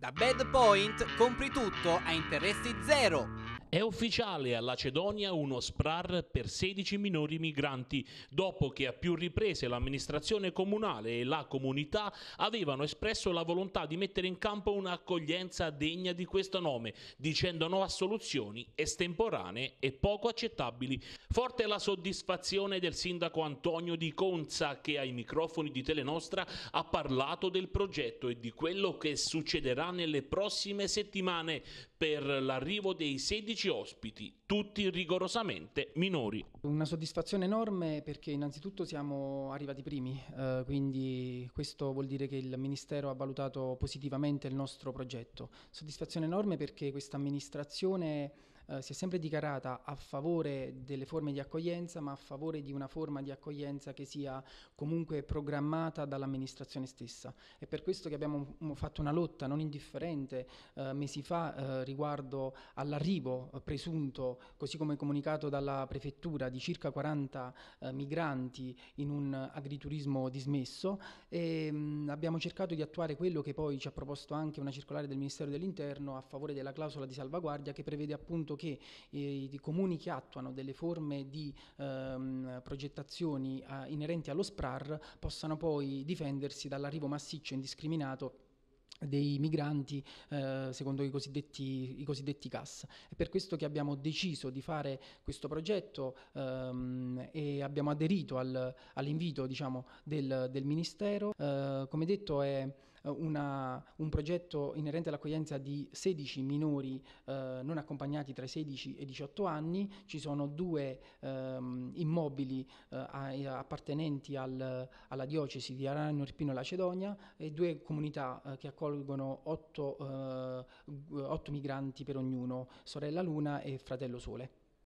Da Bad Point compri tutto a interessi zero. È ufficiale a Lacedonia uno SPRAR per 16 minori migranti, dopo che a più riprese l'amministrazione comunale e la comunità avevano espresso la volontà di mettere in campo un'accoglienza degna di questo nome, dicendo no a soluzioni estemporanee e poco accettabili. Forte la soddisfazione del sindaco Antonio Di Conza che ai microfoni di Telenostra ha parlato del progetto e di quello che succederà nelle prossime settimane per l'arrivo dei 16 10 ospiti, tutti rigorosamente minori. Una soddisfazione enorme perché innanzitutto siamo arrivati primi, eh, quindi questo vuol dire che il Ministero ha valutato positivamente il nostro progetto. Soddisfazione enorme perché questa amministrazione eh, si è sempre dichiarata a favore delle forme di accoglienza, ma a favore di una forma di accoglienza che sia comunque programmata dall'amministrazione stessa. È per questo che abbiamo fatto una lotta non indifferente eh, mesi fa eh, riguardo all'arrivo eh, presunto, così come comunicato dalla prefettura, di circa 40 eh, migranti in un agriturismo dismesso e mh, mm, abbiamo cercato di attuare quello che poi ci ha proposto anche una circolare del Ministero dell'Interno a favore della clausola di salvaguardia che prevede appunto che eh, i, i comuni che attuano delle forme di ehm, progettazioni eh, inerenti allo SPRAR possano poi difendersi dall'arrivo massiccio e indiscriminato dei migranti eh, secondo i cosiddetti, i cosiddetti CAS. È per questo che abbiamo deciso di fare questo progetto ehm, e abbiamo aderito al, all'invito diciamo, del, del Ministero. Eh, come detto è eh, una, un progetto inerente all'accoglienza di 16 minori eh, non accompagnati tra i 16 e i 18 anni, ci sono due ehm, immobili eh, appartenenti al, alla diocesi di Arano, Irpino e Lacedonia e due comunità eh, che accolgono 8 eh, migranti per ognuno, sorella Luna e fratello Sole.